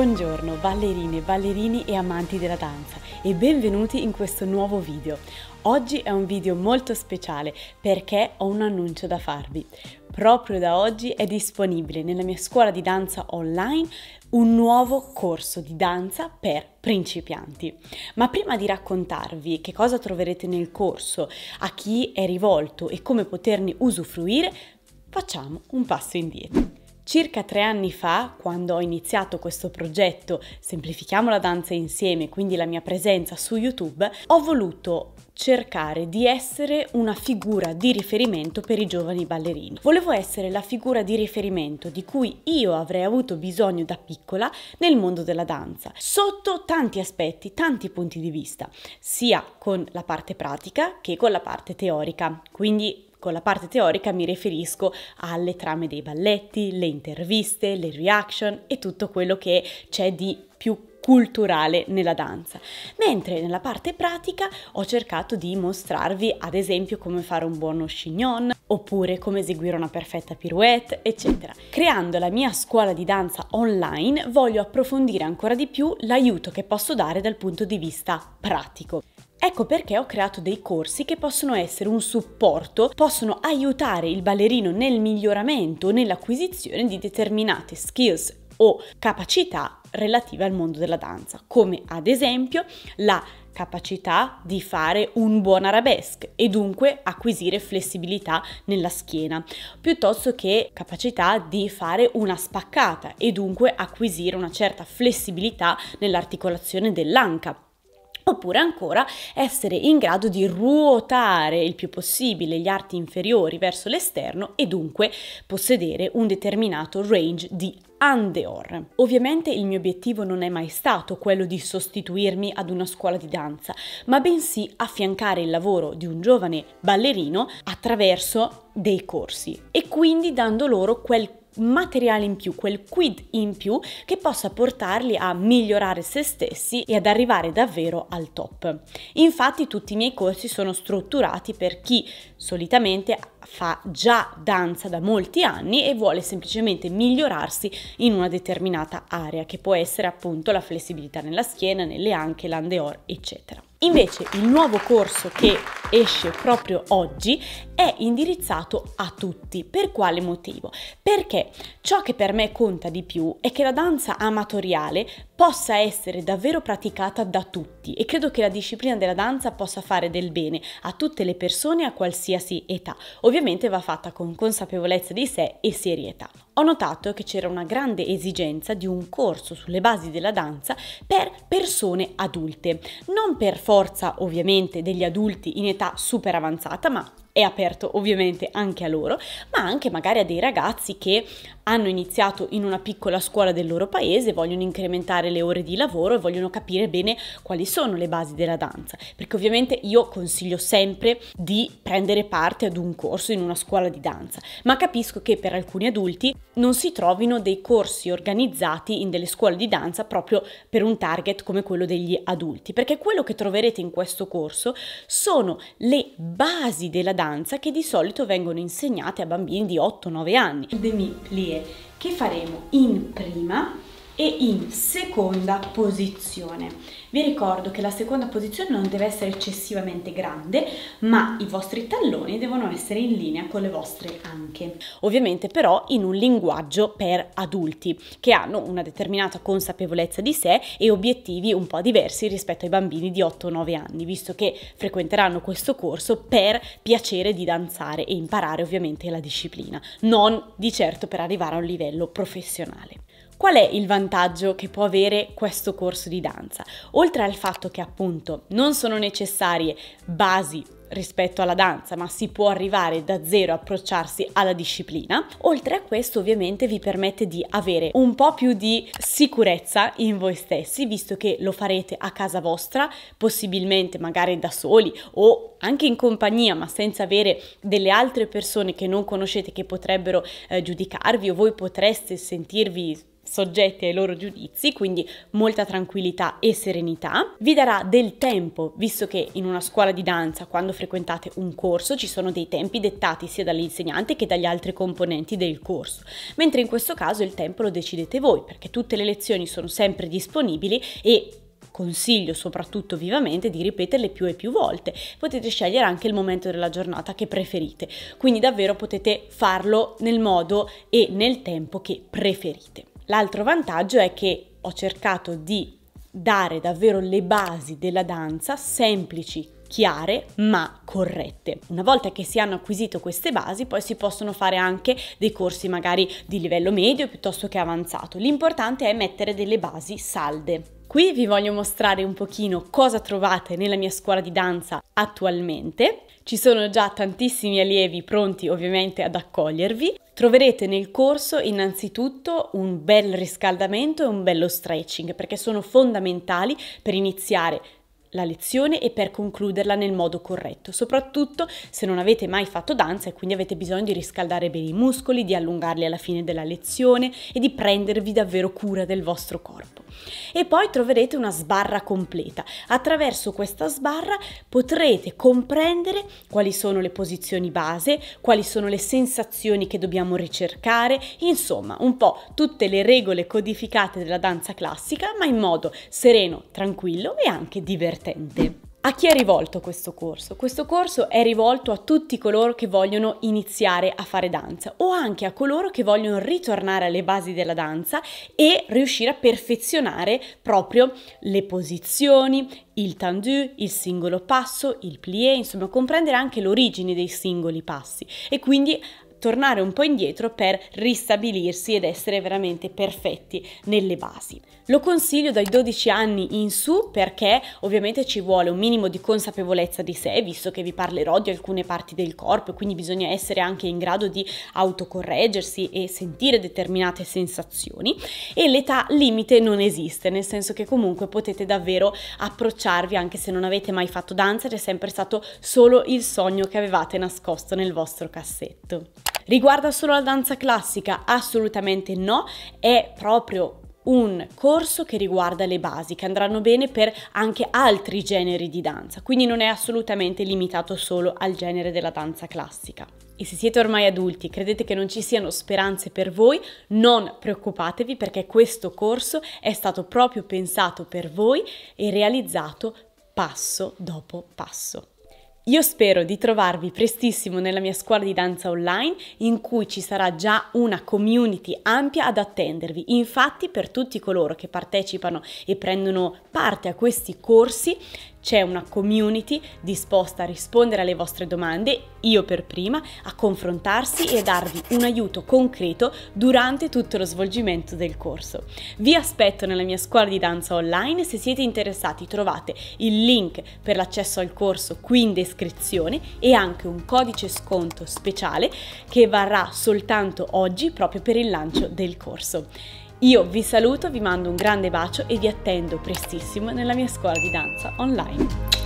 Buongiorno ballerine, ballerini e amanti della danza e benvenuti in questo nuovo video. Oggi è un video molto speciale perché ho un annuncio da farvi. Proprio da oggi è disponibile nella mia scuola di danza online un nuovo corso di danza per principianti. Ma prima di raccontarvi che cosa troverete nel corso, a chi è rivolto e come poterne usufruire, facciamo un passo indietro. Circa tre anni fa, quando ho iniziato questo progetto Semplifichiamo la danza insieme, quindi la mia presenza su YouTube, ho voluto cercare di essere una figura di riferimento per i giovani ballerini. Volevo essere la figura di riferimento di cui io avrei avuto bisogno da piccola nel mondo della danza, sotto tanti aspetti, tanti punti di vista, sia con la parte pratica che con la parte teorica. Quindi con la parte teorica mi riferisco alle trame dei balletti, le interviste, le reaction e tutto quello che c'è di più culturale nella danza, mentre nella parte pratica ho cercato di mostrarvi ad esempio come fare un buono chignon oppure come eseguire una perfetta pirouette, eccetera. Creando la mia scuola di danza online voglio approfondire ancora di più l'aiuto che posso dare dal punto di vista pratico. Ecco perché ho creato dei corsi che possono essere un supporto, possono aiutare il ballerino nel miglioramento, nell'acquisizione di determinate skills o capacità relative al mondo della danza, come ad esempio la capacità di fare un buon arabesque e dunque acquisire flessibilità nella schiena, piuttosto che capacità di fare una spaccata e dunque acquisire una certa flessibilità nell'articolazione dell'anca oppure ancora essere in grado di ruotare il più possibile gli arti inferiori verso l'esterno e dunque possedere un determinato range di Andeor. Ovviamente il mio obiettivo non è mai stato quello di sostituirmi ad una scuola di danza, ma bensì affiancare il lavoro di un giovane ballerino attraverso dei corsi e quindi dando loro quel materiale in più, quel quid in più che possa portarli a migliorare se stessi e ad arrivare davvero al top. Infatti tutti i miei corsi sono strutturati per chi solitamente fa già danza da molti anni e vuole semplicemente migliorarsi in una determinata area che può essere appunto la flessibilità nella schiena, nelle anche, l'andeor, eccetera. Invece il nuovo corso che esce proprio oggi è indirizzato a tutti. Per quale motivo? Perché ciò che per me conta di più è che la danza amatoriale possa essere davvero praticata da tutti e credo che la disciplina della danza possa fare del bene a tutte le persone a qualsiasi età. Ovviamente va fatta con consapevolezza di sé e serietà. Ho notato che c'era una grande esigenza di un corso sulle basi della danza per persone adulte, non per forza ovviamente degli adulti in età super avanzata, ma è aperto ovviamente anche a loro, ma anche magari a dei ragazzi che hanno iniziato in una piccola scuola del loro paese, vogliono incrementare le ore di lavoro e vogliono capire bene quali sono le basi della danza, perché ovviamente io consiglio sempre di prendere parte ad un corso in una scuola di danza, ma capisco che per alcuni adulti non si trovino dei corsi organizzati in delle scuole di danza proprio per un target come quello degli adulti, perché quello che troverete in questo corso sono le basi della danza che di solito vengono insegnate a bambini di 8-9 anni. Demi Plie che faremo in prima e in seconda posizione. Vi ricordo che la seconda posizione non deve essere eccessivamente grande, ma i vostri talloni devono essere in linea con le vostre anche. Ovviamente però in un linguaggio per adulti che hanno una determinata consapevolezza di sé e obiettivi un po' diversi rispetto ai bambini di 8-9 anni, visto che frequenteranno questo corso per piacere di danzare e imparare ovviamente la disciplina, non di certo per arrivare a un livello professionale. Qual è il vantaggio che può avere questo corso di danza? Oltre al fatto che appunto non sono necessarie basi rispetto alla danza, ma si può arrivare da zero, approcciarsi alla disciplina. Oltre a questo, ovviamente, vi permette di avere un po' più di sicurezza in voi stessi, visto che lo farete a casa vostra, possibilmente magari da soli o anche in compagnia, ma senza avere delle altre persone che non conoscete che potrebbero eh, giudicarvi o voi potreste sentirvi soggetti ai loro giudizi, quindi molta tranquillità e serenità. Vi darà del tempo, visto che in una scuola di danza, quando frequentate un corso, ci sono dei tempi dettati sia dall'insegnante che dagli altri componenti del corso, mentre in questo caso il tempo lo decidete voi, perché tutte le lezioni sono sempre disponibili e consiglio soprattutto vivamente di ripeterle più e più volte. Potete scegliere anche il momento della giornata che preferite, quindi davvero potete farlo nel modo e nel tempo che preferite. L'altro vantaggio è che ho cercato di dare davvero le basi della danza semplici, chiare ma corrette. Una volta che si hanno acquisito queste basi, poi si possono fare anche dei corsi magari di livello medio piuttosto che avanzato. L'importante è mettere delle basi salde. Qui vi voglio mostrare un pochino cosa trovate nella mia scuola di danza attualmente. Ci sono già tantissimi allievi pronti ovviamente ad accogliervi. Troverete nel corso innanzitutto un bel riscaldamento e un bello stretching perché sono fondamentali per iniziare la lezione e per concluderla nel modo corretto, soprattutto se non avete mai fatto danza e quindi avete bisogno di riscaldare bene i muscoli, di allungarli alla fine della lezione e di prendervi davvero cura del vostro corpo. E poi troverete una sbarra completa. Attraverso questa sbarra potrete comprendere quali sono le posizioni base, quali sono le sensazioni che dobbiamo ricercare, insomma un po' tutte le regole codificate della danza classica, ma in modo sereno, tranquillo e anche divertente divertente. A chi è rivolto questo corso? Questo corso è rivolto a tutti coloro che vogliono iniziare a fare danza o anche a coloro che vogliono ritornare alle basi della danza e riuscire a perfezionare proprio le posizioni, il tendu, il singolo passo, il plié, insomma comprendere anche l'origine dei singoli passi e quindi tornare un po' indietro per ristabilirsi ed essere veramente perfetti nelle basi. Lo consiglio dai 12 anni in su perché ovviamente ci vuole un minimo di consapevolezza di sé, visto che vi parlerò di alcune parti del corpo, quindi bisogna essere anche in grado di autocorreggersi e sentire determinate sensazioni e l'età limite non esiste, nel senso che comunque potete davvero approcciarvi anche se non avete mai fatto danza ed è sempre stato solo il sogno che avevate nascosto nel vostro cassetto. Riguarda solo la danza classica? Assolutamente no, è proprio un corso che riguarda le basi, che andranno bene per anche altri generi di danza, quindi non è assolutamente limitato solo al genere della danza classica. E se siete ormai adulti e credete che non ci siano speranze per voi, non preoccupatevi perché questo corso è stato proprio pensato per voi e realizzato passo dopo passo. Io spero di trovarvi prestissimo nella mia scuola di danza online in cui ci sarà già una community ampia ad attendervi. Infatti per tutti coloro che partecipano e prendono parte a questi corsi c'è una community disposta a rispondere alle vostre domande, io per prima, a confrontarsi e a darvi un aiuto concreto durante tutto lo svolgimento del corso. Vi aspetto nella mia scuola di danza online, se siete interessati trovate il link per l'accesso al corso qui in descrizione e anche un codice sconto speciale che varrà soltanto oggi proprio per il lancio del corso. Io vi saluto, vi mando un grande bacio e vi attendo prestissimo nella mia scuola di danza online.